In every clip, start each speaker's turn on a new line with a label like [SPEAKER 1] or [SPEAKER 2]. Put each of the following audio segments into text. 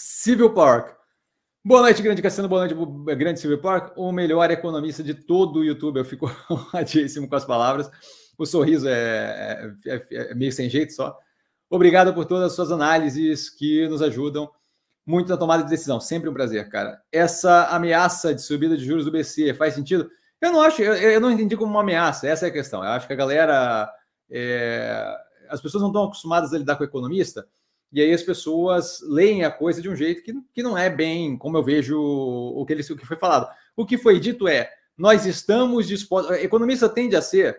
[SPEAKER 1] Civil Park. Boa noite, grande Cassiano, boa noite, grande Civil Park, o melhor economista de todo o YouTube. Eu fico radíssimo com as palavras. O sorriso é, é, é, é meio sem jeito só. Obrigado por todas as suas análises que nos ajudam muito na tomada de decisão. Sempre um prazer, cara. Essa ameaça de subida de juros do BC faz sentido? Eu não acho, eu, eu não entendi como uma ameaça, essa é a questão. Eu acho que a galera. É, as pessoas não estão acostumadas a lidar com o economista e aí as pessoas leem a coisa de um jeito que, que não é bem como eu vejo o que, ele, o que foi falado. O que foi dito é: nós estamos dispostos. Eh, economista tende a ser,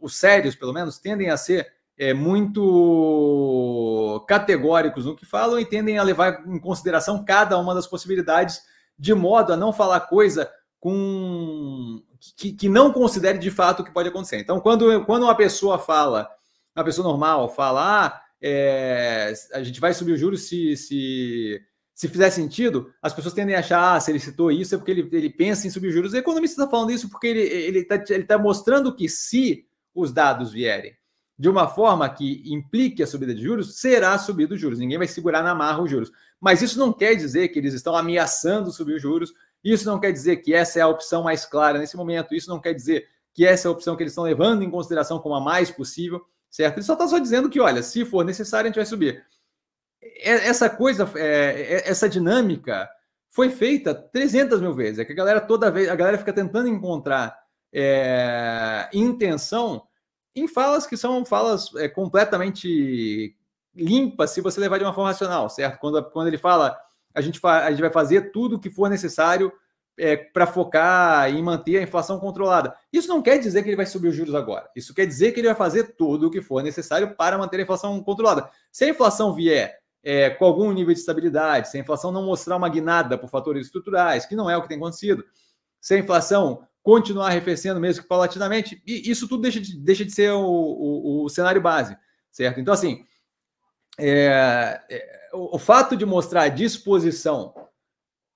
[SPEAKER 1] os sérios pelo menos, tendem a ser é, muito categóricos no que falam e tendem a levar em consideração cada uma das possibilidades, de modo a não falar coisa com. Que, que não considere de fato o que pode acontecer. Então, quando, quando uma pessoa fala, uma pessoa normal fala, ah, é, a gente vai subir o juros se, se, se fizer sentido, as pessoas tendem a achar, ah, se ele citou isso é porque ele, ele pensa em subir os juros. O economista está falando isso porque ele está ele tá, ele tá mostrando que se os dados vierem de uma forma que implique a subida de juros, será subido os juros. Ninguém vai segurar na marra os juros. Mas isso não quer dizer que eles estão ameaçando subir os juros, isso não quer dizer que essa é a opção mais clara nesse momento, isso não quer dizer que essa é a opção que eles estão levando em consideração como a mais possível certo? Ele só está só dizendo que, olha, se for necessário, a gente vai subir. Essa coisa, é, é, essa dinâmica foi feita 300 mil vezes. É que a galera toda vez, a galera fica tentando encontrar é, intenção em falas que são falas é, completamente limpas, se você levar de uma forma racional, certo? Quando, quando ele fala, a gente, fa, a gente vai fazer tudo o que for necessário é, para focar em manter a inflação controlada. Isso não quer dizer que ele vai subir os juros agora. Isso quer dizer que ele vai fazer tudo o que for necessário para manter a inflação controlada. Se a inflação vier é, com algum nível de estabilidade, se a inflação não mostrar uma guinada por fatores estruturais, que não é o que tem acontecido, se a inflação continuar arrefecendo mesmo que paulatinamente, isso tudo deixa de, deixa de ser o, o, o cenário base, certo? Então, assim, é, é o, o fato de mostrar disposição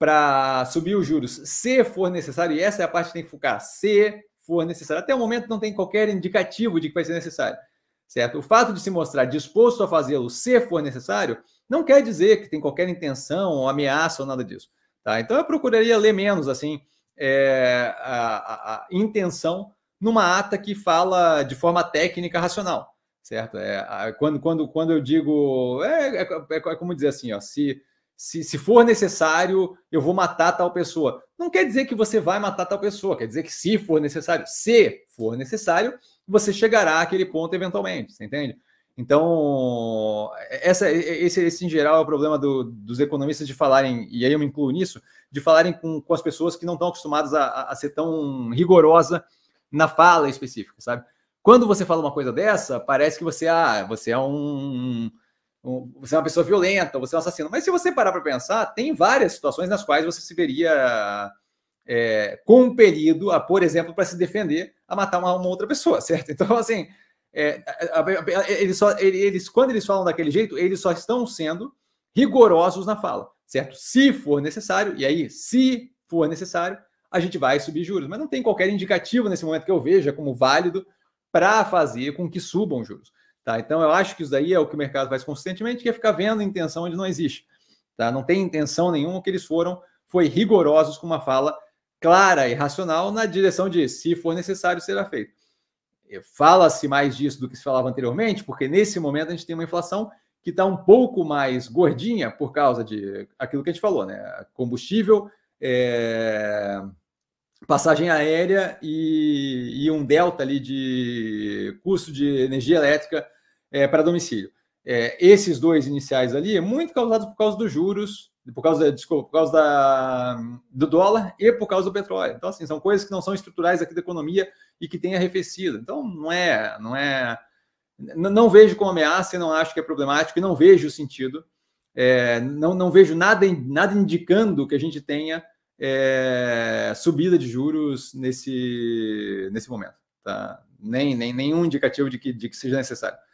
[SPEAKER 1] para subir os juros, se for necessário, e essa é a parte que tem que focar, se for necessário. Até o momento não tem qualquer indicativo de que vai ser necessário, certo? O fato de se mostrar disposto a fazê-lo se for necessário, não quer dizer que tem qualquer intenção ou ameaça ou nada disso, tá? Então eu procuraria ler menos, assim, é, a, a, a intenção numa ata que fala de forma técnica racional, certo? É, quando, quando, quando eu digo, é, é, é, é como dizer assim, ó, se se, se for necessário, eu vou matar tal pessoa. Não quer dizer que você vai matar tal pessoa, quer dizer que se for necessário, se for necessário, você chegará àquele ponto eventualmente, você entende? Então, essa, esse, esse em geral é o problema do, dos economistas de falarem, e aí eu me incluo nisso, de falarem com, com as pessoas que não estão acostumadas a, a, ser tão rigorosa na fala específica, sabe? Quando você fala uma coisa dessa, parece que você, ah, você é um, você é uma pessoa violenta, você é um assassino. Mas se você parar para pensar, tem várias situações nas quais você se veria é, compelido a, por exemplo, para se defender, a matar uma, uma, outra pessoa, certo? Então, assim, é, eles, só, eles, quando eles falam daquele jeito, eles só estão sendo rigorosos na fala, certo? Se for necessário, e aí, se for necessário, a gente vai subir juros. Mas não tem qualquer indicativo nesse momento que eu veja como válido para fazer com que subam juros. Tá? Então, eu acho que isso daí é o que o mercado faz consistentemente, que é ficar vendo intenção onde não existe. Tá? Não tem intenção nenhuma, o que eles foram foi rigorosos com uma fala clara e racional na direção de se for necessário será feito. Fala-se mais disso do que se falava anteriormente, porque nesse momento a gente tem uma inflação que está um pouco mais gordinha por causa de aquilo que a gente falou, né? Combustível, é... passagem aérea e... e, um delta ali de custo de energia elétrica é, para domicílio. É, esses dois iniciais ali é muito causados por causa dos juros, por causa, desculpa, por causa da, do dólar e por causa do petróleo. Então, assim, são coisas que não são estruturais aqui da economia e que têm arrefecido. Então, não é, não é, não vejo como ameaça e não acho que é problemático e não vejo sentido, é, não, não vejo nada, nada indicando que a gente tenha é, subida de juros nesse, nesse momento, tá? Nem, nem nenhum indicativo de que, de que seja necessário.